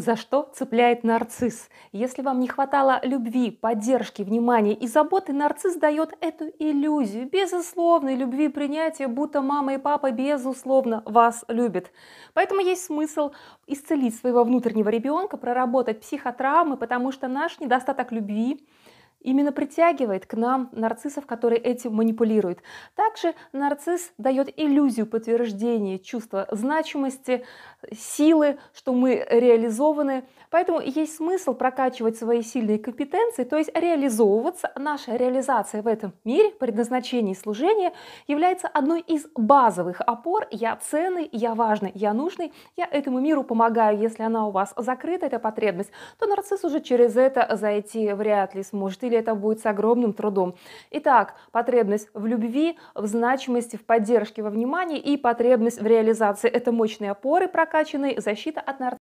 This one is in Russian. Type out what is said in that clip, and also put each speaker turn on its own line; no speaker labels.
за что цепляет нарцисс. Если вам не хватало любви, поддержки, внимания и заботы, нарцисс дает эту иллюзию безусловной любви и принятия, будто мама и папа безусловно вас любят. Поэтому есть смысл исцелить своего внутреннего ребенка, проработать психотравмы, потому что наш недостаток любви, именно притягивает к нам нарциссов, которые этим манипулируют. Также нарцисс дает иллюзию подтверждения чувства значимости, силы, что мы реализованы. Поэтому есть смысл прокачивать свои сильные компетенции, то есть реализовываться. Наша реализация в этом мире, предназначение и служение является одной из базовых опор. Я ценный, я важный, я нужный, я этому миру помогаю. Если она у вас закрыта, эта потребность, то нарцисс уже через это зайти вряд ли сможет или это будет с огромным трудом. Итак, потребность в любви, в значимости, в поддержке, во внимании и потребность в реализации – это мощные опоры прокачанные, защита от нарциссизма